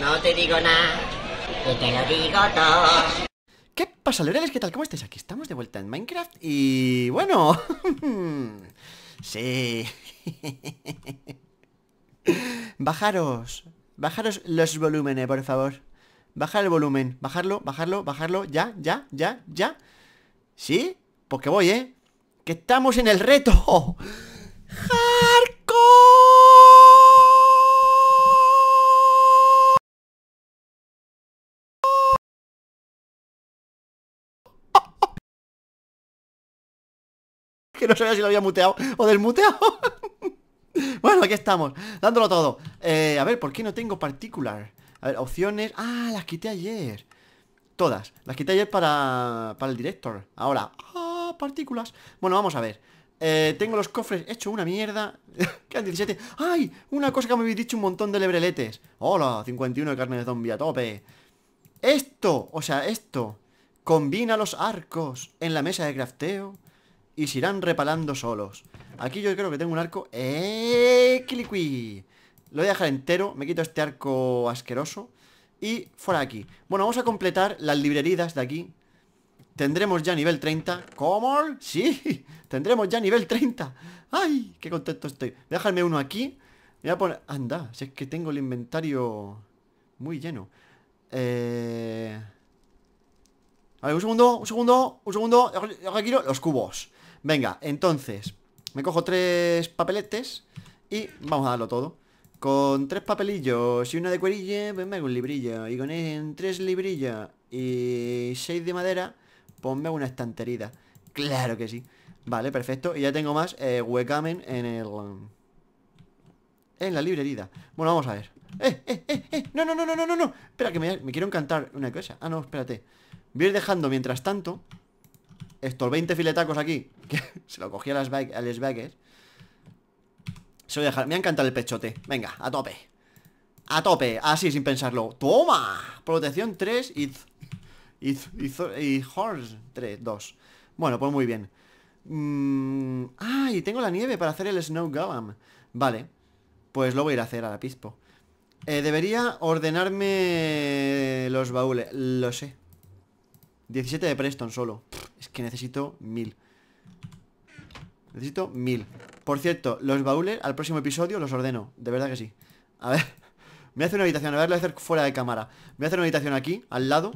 No te digo nada, que te lo digo todo. ¿Qué pasa, Loreles? ¿Qué tal? ¿Cómo estáis? Aquí estamos de vuelta en Minecraft y... bueno... sí... bajaros, bajaros los volúmenes, por favor. Bajar el volumen, bajarlo, bajarlo, bajarlo, ya, ya, ya, ya. ¿Sí? Pues que voy, ¿eh? Que estamos en el reto. ¡Ja! que no sabía si lo había muteado o desmuteado. bueno, aquí estamos, dándolo todo. Eh, a ver, ¿por qué no tengo particular? A ver, opciones... Ah, las quité ayer. Todas. Las quité ayer para, para el director. Ahora. Ah, partículas. Bueno, vamos a ver. Eh, tengo los cofres hecho una mierda. Quedan 17. ¡Ay! Una cosa que me habéis dicho un montón de lebreletes. Hola, 51 de carne de zombie a tope. Esto, o sea, esto. Combina los arcos en la mesa de crafteo y se irán repalando solos. Aquí yo creo que tengo un arco... ¡Eh! Lo voy a dejar entero, me quito este arco asqueroso y fuera aquí. Bueno, vamos a completar las librerías de aquí. Tendremos ya nivel 30. ¿Cómo? Sí, tendremos ya nivel 30. ¡Ay! ¡Qué contento estoy! Voy a dejarme uno aquí. Me voy a poner... Anda, si es que tengo el inventario muy lleno. Eh... A ver, un segundo, un segundo, un segundo. Los cubos. Venga, entonces Me cojo tres papeletes Y vamos a darlo todo Con tres papelillos y una de cuerille, ponme pues un librillo Y con tres librillos y seis de madera Ponme pues una estantería. Claro que sí Vale, perfecto Y ya tengo más huecamen eh, en el... En la librería Bueno, vamos a ver ¡Eh, eh, eh, eh! ¡No, no, no, no, no, no! Espera, que me, me quiero encantar una cosa Ah, no, espérate Voy a ir dejando mientras tanto estos 20 filetacos aquí. se lo cogí al Svagger. Se lo voy a dejar. Me ha encantado el pechote. Venga, a tope. A tope, así sin pensarlo ¡Toma! Protección 3 y... Y, Horse 3, 2 Bueno, pues muy bien mm, Ah, y tengo la nieve para hacer el Snow Golem Vale Pues lo voy a ir a hacer a la pispo eh, Debería ordenarme los baúles Lo sé 17 de Preston solo. Es que necesito mil. Necesito mil. Por cierto, los baúles al próximo episodio los ordeno. De verdad que sí. A ver. me hace una habitación. A ver, lo voy a hacer fuera de cámara. me hace una habitación aquí, al lado.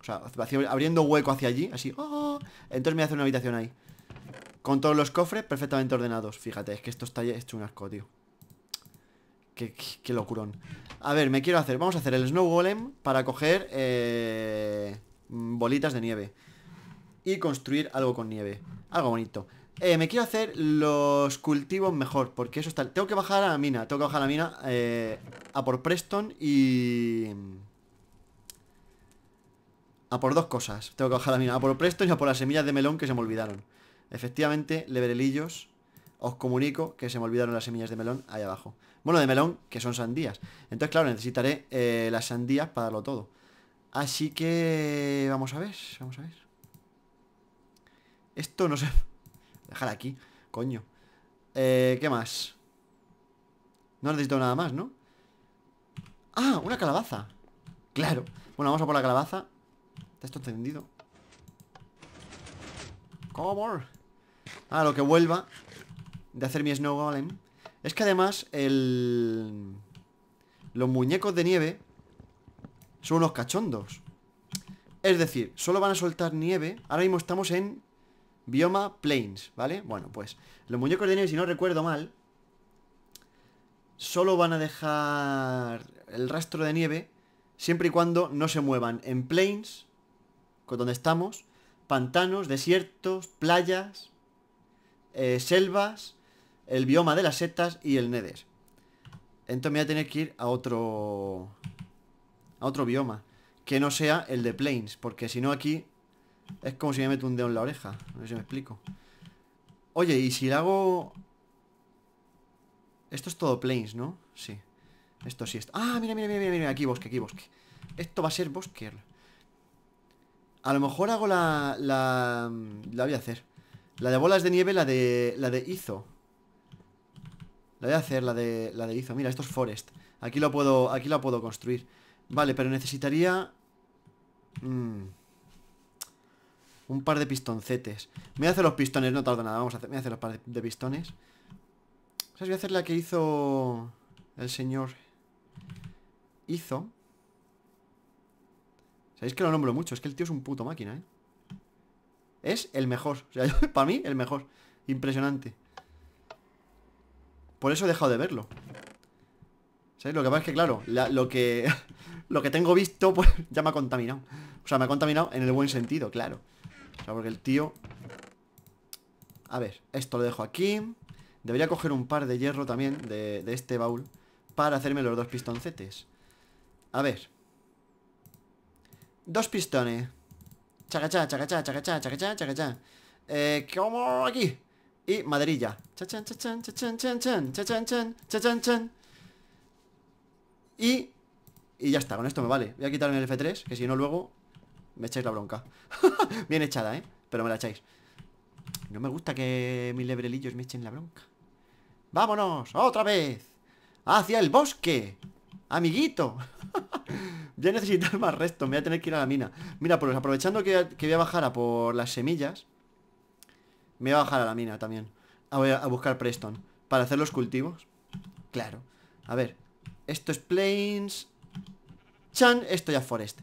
O sea, abriendo hueco hacia allí. Así. Oh, entonces me hace una habitación ahí. Con todos los cofres perfectamente ordenados. Fíjate, es que esto está hecho un asco, tío. Qué, qué, locurón. A ver, me quiero hacer. Vamos a hacer el Snow Golem para coger. Eh, Mm, bolitas de nieve. Y construir algo con nieve. Algo bonito. Eh, me quiero hacer los cultivos mejor, porque eso está... Tengo que bajar a la mina, tengo que bajar a la mina eh, a por Preston y... Mm, a por dos cosas. Tengo que bajar a la mina, a por Preston y a por las semillas de melón que se me olvidaron. Efectivamente, leverelillos, os comunico que se me olvidaron las semillas de melón ahí abajo. Bueno, de melón, que son sandías. Entonces, claro, necesitaré eh, las sandías para darlo todo. Así que... Vamos a ver, vamos a ver. Esto no se... Dejar aquí, coño. Eh, ¿Qué más? No necesito nada más, ¿no? ¡Ah! Una calabaza Claro Bueno, vamos a por la calabaza Está esto encendido ¿Cómo? a ah, lo que vuelva De hacer mi Snow Golem Es que además el... Los muñecos de nieve son unos cachondos Es decir, solo van a soltar nieve Ahora mismo estamos en Bioma Plains, ¿vale? Bueno, pues Los muñecos de nieve, si no recuerdo mal Solo van a dejar El rastro de nieve Siempre y cuando no se muevan En Plains Con donde estamos Pantanos, desiertos, playas eh, Selvas El bioma de las setas y el nether. entonces me voy a tener que ir a otro a otro bioma. Que no sea el de Plains, porque si no aquí es como si me meto un dedo en la oreja. No sé si me explico. Oye, y si hago... Esto es todo Plains, ¿no? Sí. Esto sí es Ah, mira, mira, mira, mira, aquí bosque, aquí bosque. Esto va a ser bosque. A lo mejor hago la, la... voy a hacer. La de bolas de nieve, la de... La de hizo La voy a hacer, la de... La de hizo Mira, esto es forest. Aquí lo puedo... Aquí la puedo construir. Vale, pero necesitaría... Mm, un par de pistoncetes. Me voy a hacer los pistones, no tardo nada. Vamos a hacer, voy a hacer los par de, pistones. Voy a hacer la que hizo el señor... Hizo. Sabéis que lo nombro mucho, es que el tío es un puto máquina, ¿eh? Es el mejor. O sea, para mí, el mejor. Impresionante. Por eso he dejado de verlo. Lo que pasa es que, claro, lo, que, tengo visto, pues ya me ha contaminado. O sea, me ha contaminado en el buen sentido, claro. O sea, porque el tío... A ver, esto lo dejo aquí. Debería coger un par de hierro también de, este baúl para hacerme los dos pistoncetes. A ver. Dos pistones. Chacachá, chacachá, chacachá, chacachá, chacachá. Eh, ¿cómo aquí? Y maderilla. cha chachan, cha chachan, cha chachan, chachan, chachan. Y, ya está, con esto me vale Voy a quitarme el F3, que si no luego Me echáis la bronca Bien echada, ¿eh? Pero me la echáis No me gusta que mis lebrelillos me echen la bronca ¡Vámonos! ¡Otra vez! ¡Hacia el bosque! ¡Amiguito! ya necesito más resto, me voy a tener que ir a la mina Mira, pues aprovechando que, voy a bajar a por las semillas Me voy a bajar a la mina también a buscar Preston Para hacer los cultivos Claro, a ver, esto es plains. Chan, esto ya forest.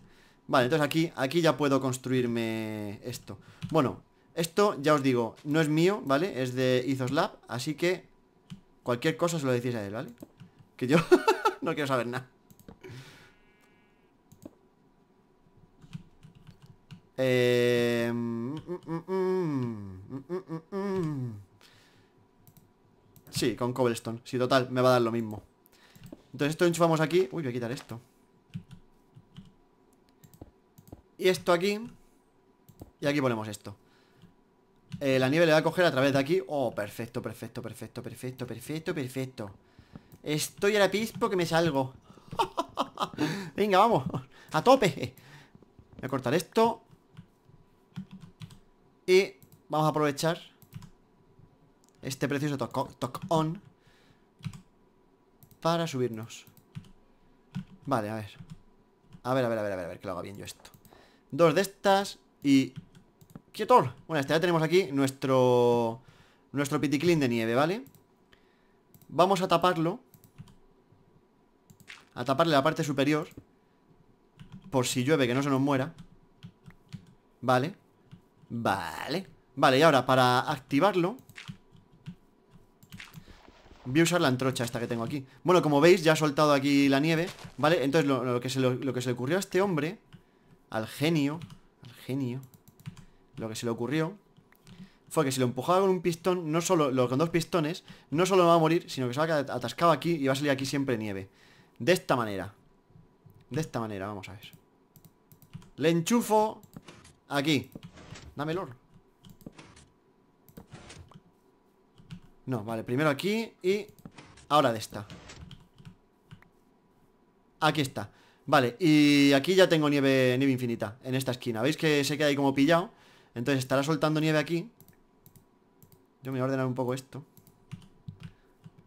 Vale, entonces aquí, aquí ya puedo construirme esto. Bueno, esto ya os digo, no es mío, ¿vale? Es de Izoslab, así que cualquier cosa se lo decís a él, ¿vale? Que yo no quiero saber nada. Eh, mm, mm, mm, sí, con cobblestone. Sí, total, me va a dar lo mismo. Entonces esto lo enchufamos aquí Uy, voy a quitar esto Y esto aquí Y aquí ponemos esto eh, La nieve le va a coger a través de aquí Oh, perfecto, perfecto, perfecto, perfecto, perfecto, perfecto Estoy a la pispo que me salgo Venga, vamos A tope Voy a cortar esto Y vamos a aprovechar Este precioso toc-on para subirnos. Vale, a ver. A ver, a ver, a ver, a ver, a ver, que lo haga bien yo esto. Dos de estas y... ¡Quietor! Bueno, este ya tenemos aquí nuestro... Nuestro piticlin de nieve, ¿vale? Vamos a taparlo. A taparle la parte superior. Por si llueve, que no se nos muera. Vale. Vale. Vale, y ahora para activarlo Voy a usar la antrocha esta que tengo aquí Bueno, como veis, ya ha soltado aquí la nieve ¿Vale? Entonces lo, que se, lo, que se le ocurrió a este hombre Al genio Al genio Lo que se le ocurrió fue que si lo empujaba con un pistón, no solo, lo, con dos pistones, no solo va a morir, sino que se va a quedar atascado aquí y va a salir aquí siempre nieve. De esta manera. De esta manera, vamos a ver. Le enchufo aquí. Dame el oro. No, vale, primero aquí y ahora de esta Aquí está Vale, y aquí ya tengo nieve, nieve infinita En esta esquina, veis que se queda ahí como pillado Entonces estará soltando nieve aquí Yo me voy a ordenar un poco esto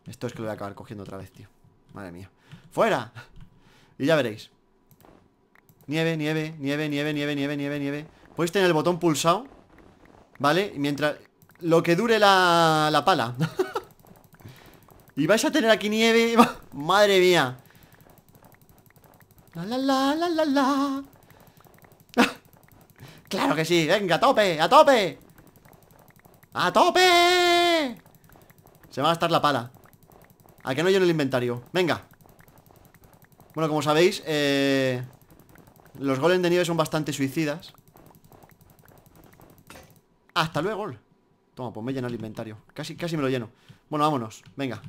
Esto es que lo voy a acabar cogiendo otra vez, tío Madre mía ¡Fuera! Y ya veréis Nieve, nieve, nieve, nieve, nieve, nieve, nieve, nieve Podéis tener el botón pulsado ¿Vale? Y mientras... Lo que dure la, la pala Y vais a tener aquí nieve Madre mía La la la la la la Claro que sí, venga, a tope, a tope ¡A tope! Se va a gastar la pala ¿A que no en el inventario? Venga Bueno, como sabéis eh, Los golems de nieve son bastante suicidas Hasta luego Toma, pues me llena el inventario Casi, casi me lo lleno Bueno, vámonos, venga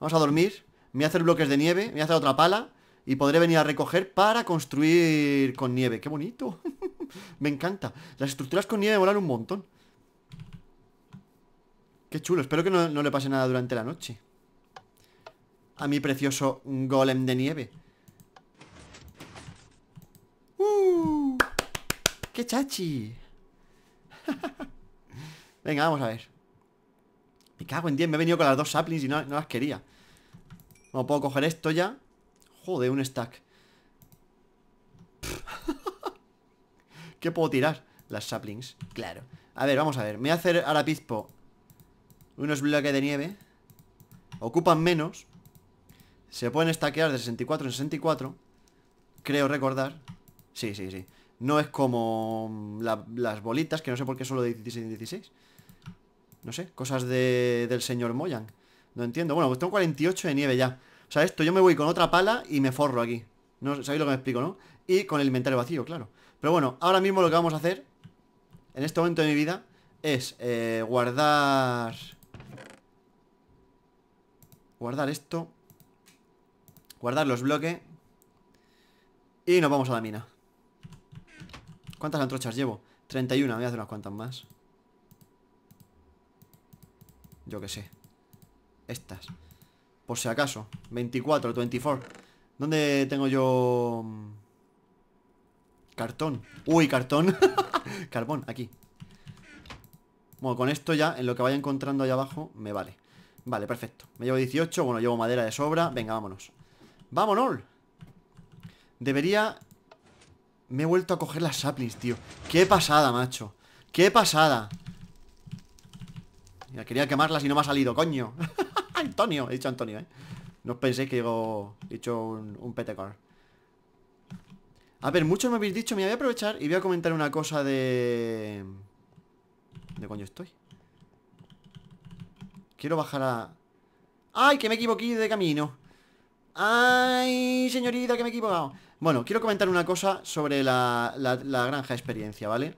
Vamos a dormir Me voy a hacer bloques de nieve Me voy a hacer otra pala Y podré venir a recoger para construir con nieve ¡Qué bonito! me encanta Las estructuras con nieve molan un montón Qué chulo Espero que no, no le pase nada durante la noche A mi precioso golem de nieve ¡Uh! ¡Qué chachi! Venga, vamos a ver Me cago en 10, me he venido con las dos saplings y no, las quería No puedo coger esto ya Joder, un stack ¿Qué puedo tirar? Las saplings, claro A ver, vamos a ver, me voy a hacer ahora pizpo Unos bloques de nieve Ocupan menos Se pueden stackear de 64 en 64 Creo recordar Sí, sí, sí no es como mm, las bolitas, que no sé por qué solo de 16 en 16. No sé, cosas de, del señor Moyang. No entiendo. Bueno, pues tengo 48 de nieve ya. O sea, esto yo me voy con otra pala y me forro aquí. No sabéis lo que me explico, ¿no? Y con el inventario vacío, claro. Pero bueno, ahora mismo lo que vamos a hacer, en este momento de mi vida, es eh, guardar... Guardar esto. Guardar los bloques. Y nos vamos a la mina. ¿Cuántas antrochas llevo? 31, voy a hacer unas cuantas más. Yo qué sé Estas Por si acaso 24, 24 ¿Dónde tengo yo...? Cartón Uy, cartón Carbón, aquí Bueno, con esto ya En lo que vaya encontrando allá abajo Me vale Vale, perfecto Me llevo 18 Bueno, llevo madera de sobra Venga, vámonos ¡Vámonos! Debería... Me he vuelto a coger las saplings, tío ¡Qué pasada, macho! ¡Qué pasada! quería quemarlas y no me ha salido, coño. Antonio, he dicho Antonio, ¿eh? No penséis que yo he dicho un, un A ver, muchos me habéis dicho, me voy a aprovechar y voy a comentar una cosa de... ¿De coño estoy? Quiero bajar a... ¡Ay, que me equivoqué de camino! ¡Ay, señorita, que me he equivocado! Bueno, quiero comentar una cosa sobre la, la, granja experiencia, ¿vale?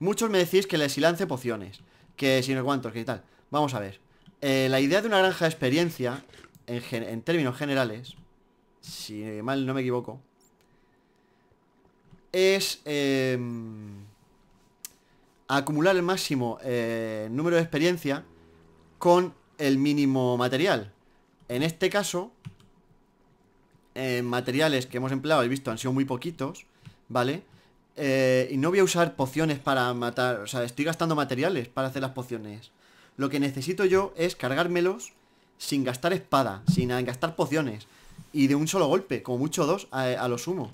Muchos me decís que les lance pociones que si no cuántos, que tal. Vamos a ver. Eh, la idea de una granja de experiencia, en, términos generales, si mal no me equivoco, es em, acumular el máximo eh, número de experiencia con el mínimo material. En este caso, materiales que hemos empleado, habéis visto, han sido muy poquitos, ¿vale? Eh, y no voy a usar pociones para matar. O sea, estoy gastando materiales para hacer las pociones. Lo que necesito yo es cargármelos sin gastar espada, sin gastar pociones. Y de un solo golpe, como mucho dos, a, lo sumo.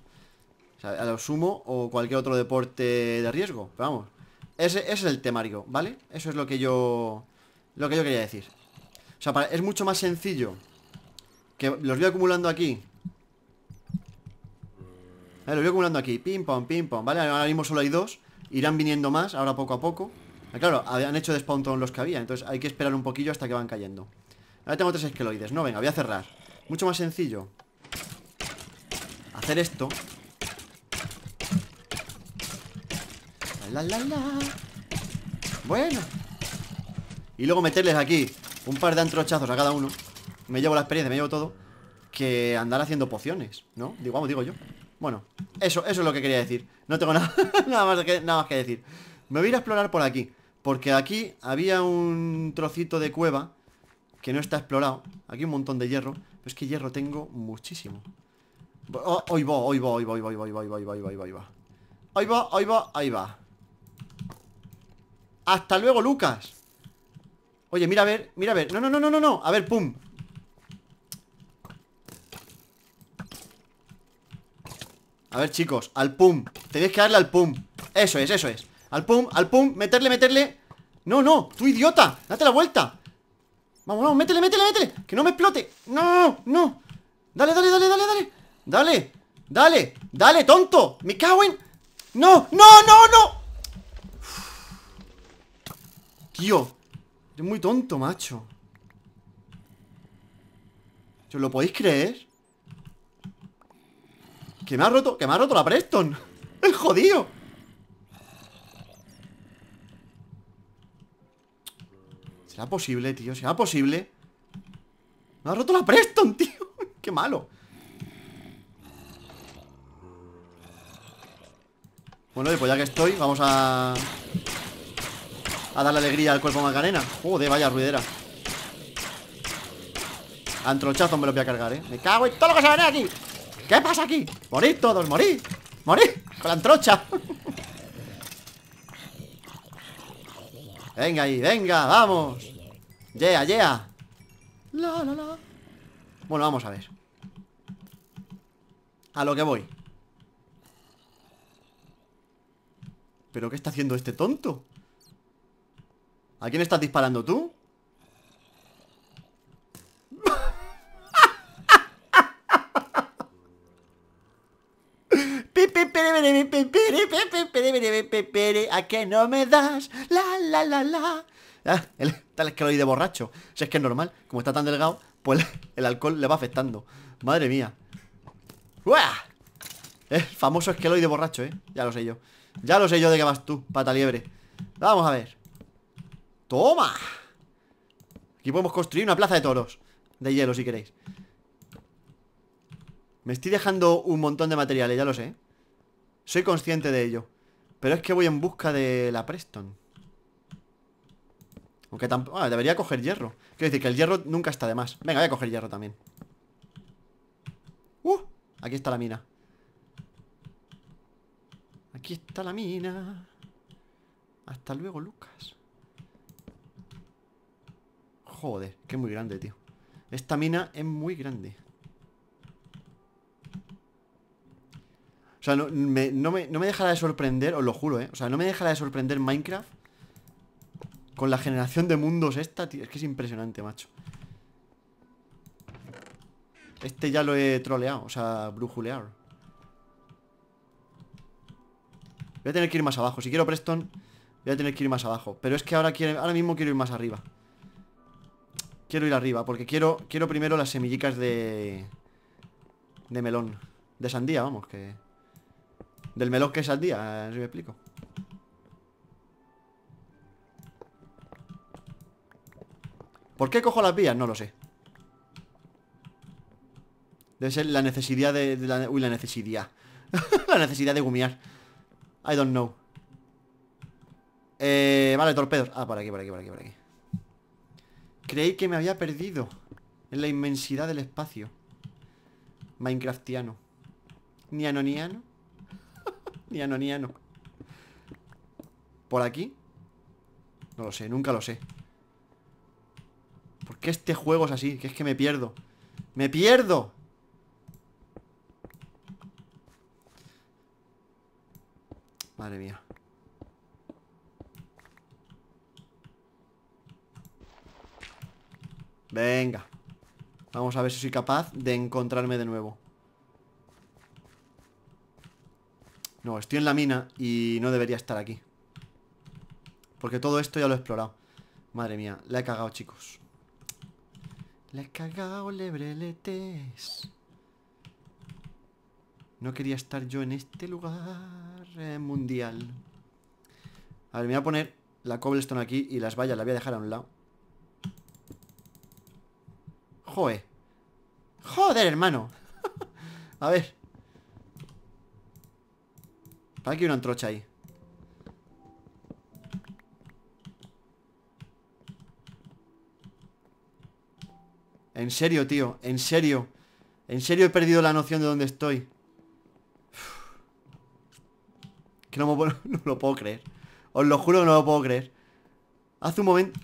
O sea, a lo sumo o cualquier otro deporte de riesgo. vamos. Ese, es el temario, ¿vale? Eso es lo que yo. Lo que yo quería decir. O sea, es mucho más sencillo. Que los voy acumulando aquí lo voy acumulando aquí, pim, pam, pim, pam Vale, ahora mismo solo hay dos Irán viniendo más, ahora poco a poco ah, Claro, han hecho despawn los que había Entonces hay que esperar un poquillo hasta que van cayendo Ahora tengo tres esqueloides, no, venga, voy a cerrar Mucho más sencillo Hacer esto La, la, Bueno Y luego meterles aquí Un par de antrochazos a cada uno Me llevo la experiencia, me llevo todo Que andar haciendo pociones, ¿no? Digo, vamos, digo yo bueno, eso, eso es lo que quería decir No tengo nada, más que, nada que decir Me voy a ir a explorar por aquí Porque aquí había un trocito de cueva Que no está explorado Aquí un montón de hierro Pero es que hierro tengo muchísimo Hoy va, hoy va, hoy va, hoy va, hoy va, hoy va, hoy va, va Ahí va, ahí va, ahí va Hasta luego, Lucas Oye, mira a ver, mira a ver No, no, no, no, no, no A ver, pum A ver, chicos, al pum Tenéis que darle al pum Eso es, eso es Al pum, al pum, meterle, meterle No, no, tú idiota Date la vuelta Vamos, vamos, métele, métele, métele Que no me explote No, no Dale, dale, dale, dale, dale Dale, dale, dale, tonto Me cago en... No, no, no, no Tío Es muy tonto, macho ¿Os lo podéis creer? Que me ha roto, que me ha roto la Preston El jodido ¿Será posible, tío? ¿Será posible? Me ha roto la Preston, tío Qué malo Bueno, pues ya que estoy, vamos a... A darle alegría al cuerpo Macarena Joder, vaya ruidera Antrochazo me lo voy a cargar, eh Me cago y todo lo que se va a venir aquí ¿Qué pasa aquí? Morid todos, morí, Morid, con la antrocha Venga ahí, venga, vamos Yeah, yeah La, la, la Bueno, vamos a ver A lo que voy ¿Pero qué está haciendo este tonto? ¿A quién estás disparando tú? ¿A que no me das? La, la, la, la. Ah, el, tal que de borracho. Si es que es normal, como está tan delgado, pues el alcohol le va afectando. Madre mía. ¡Uah! El famoso de borracho, ¿eh? Ya lo sé yo. Ya lo sé yo de qué vas tú, pata liebre. Vamos a ver. ¡Toma! Aquí podemos construir una plaza de toros. De hielo, si queréis. Me estoy dejando un montón de materiales, ya lo sé. ¿eh? Soy consciente de ello. Pero es que voy en busca de la Preston. Aunque tampoco... Ah, debería coger hierro. Quiero decir que el hierro nunca está de más. Venga, voy a coger hierro también. ¡Uh! Aquí está la mina. Aquí está la mina. Hasta luego, Lucas. Joder, que muy grande, tío. Esta mina es muy grande. O sea, no me, dejará de sorprender, os lo juro, ¿eh? O sea, no me dejará de sorprender Minecraft con la generación de mundos esta, tío. Es que es impresionante, macho. Este ya lo he troleado, o sea, brujulear. Voy a tener que ir más abajo. Si quiero Preston, voy a tener que ir más abajo. Pero es que ahora, ahora mismo quiero ir más arriba. Quiero ir arriba, porque quiero, quiero primero las semillicas de... De melón. De sandía, vamos, que... Del melón que es al día, eh, si me explico. ¿Por qué cojo las vías? No lo sé. Debe ser la necesidad de... la, uy, la necesidad. la necesidad de gumear I don't know. Eh, vale, torpedos. Ah, por aquí, por aquí, por aquí, por aquí. Creí que me había perdido en la inmensidad del espacio. Minecraftiano. Niano, niano. Niano, no ¿Por aquí? No lo sé, nunca lo sé ¿Por qué este juego es así? Que es que me pierdo ¡Me pierdo! Madre mía Venga Vamos a ver si soy capaz de encontrarme de nuevo No, estoy en la mina y no debería estar aquí Porque todo esto ya lo he explorado Madre mía, la he cagado, chicos La he cagado, lebreletes No quería estar yo en este lugar eh, mundial A ver, me voy a poner la cobblestone aquí Y las vallas las voy a dejar a un lado Joe Joder, hermano A ver para que hay una antrocha ahí. En serio, tío, en serio En serio he perdido la noción de dónde estoy Que no, lo puedo creer Os lo juro que no lo puedo creer Hace un momento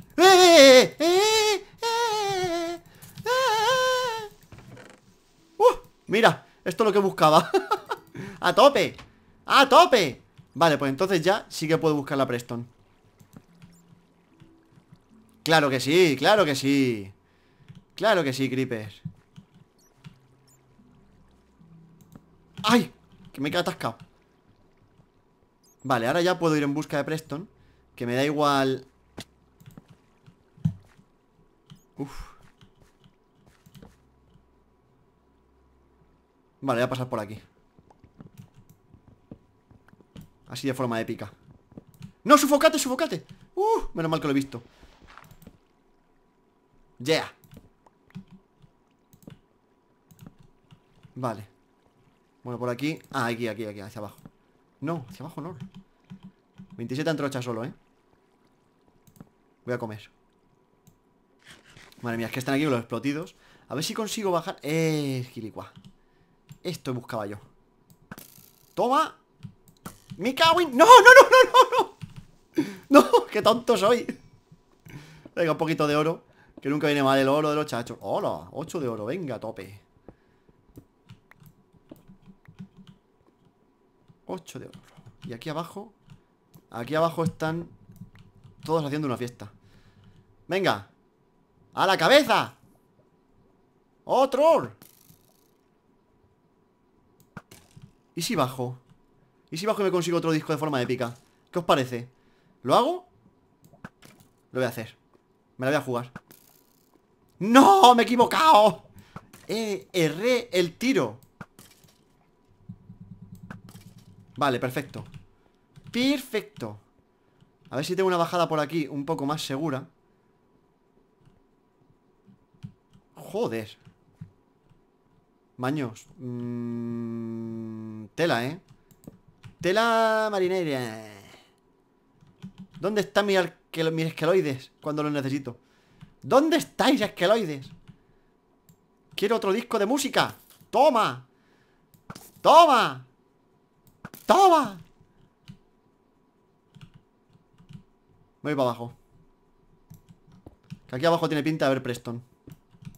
Mira, esto es lo que buscaba ¡A tope! ¡A tope! Vale, pues entonces ya sí que puedo buscar la Preston Claro que sí, claro que sí Claro que sí, Creeper ¡Ay! Que me he atascado Vale, ahora ya puedo ir en busca de Preston Que me da igual Uf Vale, voy a pasar por aquí Así de forma épica ¡No, sufocate, sufocate! ¡Uh! Menos mal que lo he visto ¡Yeah! Vale Bueno, por aquí Ah, aquí, aquí, aquí, hacia abajo No, hacia abajo no 27 antrochas solo, ¿eh? Voy a comer Madre mía, es que están aquí los explotidos A ver si consigo bajar... Eh, gilicuá Esto buscaba yo ¡Toma! ¡Me no, no, no, no! ¡No! ¡Qué tonto soy! Venga, un poquito de oro Que nunca viene mal el oro de los chachos ¡Hola! Ocho de oro, venga, tope Ocho de oro Y aquí abajo Aquí abajo están Todos haciendo una fiesta Venga ¡A la cabeza! ¡Otro! ¿Y si bajo? ¿Y si bajo me consigo otro disco de forma épica? ¿Qué os parece? ¿Lo hago? Lo voy a hacer Me la voy a jugar ¡No! ¡Me he equivocado! Eh, erré el tiro Vale, perfecto Perfecto A ver si tengo una bajada por aquí un poco más segura Joder Maños mm, Tela, eh Tela marinera. ¿Dónde están mis, mis esqueloides cuando los necesito? ¿Dónde estáis, esqueloides? Quiero otro disco de música. ¡Toma! ¡Toma! ¡Toma! voy para abajo. Que aquí abajo tiene pinta de haber Preston.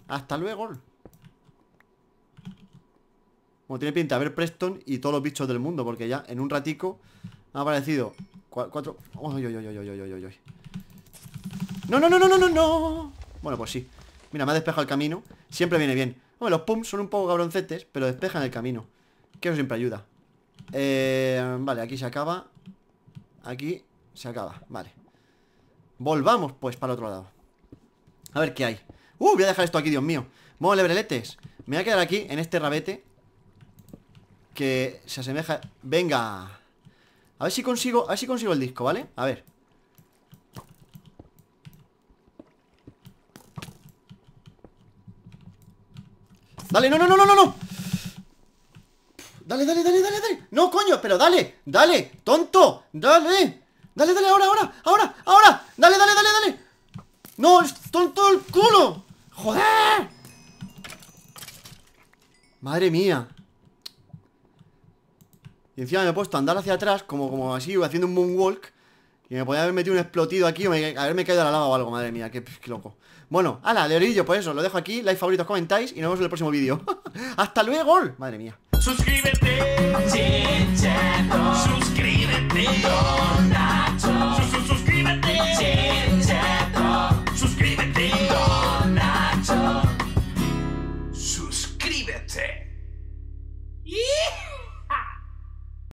Hasta luego. Como tiene pinta, a ver Preston y todos los bichos del mundo Porque ya en un ratico ha aparecido Cuatro... no, no, no, no, no, no, no Bueno, pues sí Mira, me ha despejado el camino Siempre viene bien Hombre, los pumps son un poco cabroncetes Pero despejan el camino Que eso siempre ayuda eh, Vale, aquí se acaba Aquí se acaba, vale Volvamos, pues, para el otro lado A ver qué hay Uh, voy a dejar esto aquí, Dios mío Vamos, lebreletes Me voy a quedar aquí, en este rabete que se asemeja... ¡Venga! A ver si consigo, a ver si consigo el disco, ¿vale? A ver Dale, no, no, no, no, no, no Dale, dale, dale, dale, dale No, coño, pero dale, dale, tonto Dale, dale, dale, ahora, ahora Ahora, ahora, dale, dale, dale, dale No, es tonto el culo Joder Madre mía y encima me he puesto a andar hacia atrás, como, como así, haciendo un moonwalk. Y me podía haber metido un explotido aquí o haberme caído a la lava o algo, madre mía, qué, loco. Bueno, ala, orillo, pues eso, lo dejo aquí, like, favoritos, comentáis y nos vemos en el próximo vídeo. ¡Hasta luego! Madre mía. Suscríbete, suscríbete, don suscríbete, suscríbete, Suscríbete.